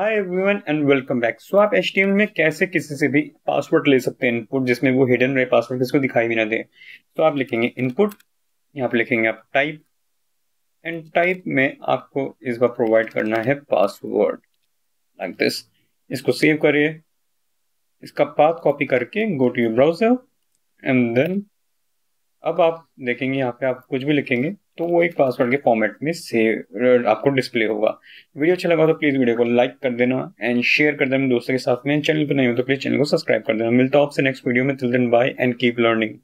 hi everyone and welcome back so आप H में कैसे किसी से भी पासवर्ड ले सकते हैं इनपुट जिसमें वो हिडन रहे पासवर्ड जिसको दिखाई भी ना दे तो आप लिखेंगे इनपुट यहाँ पे लिखेंगे आप टाइप एंड टाइप में आपको इस बार प्रोवाइड करना है पासवर्ड लाइक दिस इसको सेव करिए इसका पाथ कॉपी करके go to your browser and then अब आप देखेंगे यहाँ पे आप कुछ भी लिखेंगे तो वो एक पासवर्ड के फॉर्मेट में सेव uh, आपको डिस्प्ले होगा वीडियो अच्छा लगा तो प्लीज़ वीडियो को लाइक कर देना एंड शेयर कर देना दोस्तों के साथ में चैनल पर नहीं हो तो प्लीज़ चैनल को सब्सक्राइब कर देना मिलता हूं आपसे नेक्स्ट वीडियो में तिल दिन बाय एंड कीप लर्निंग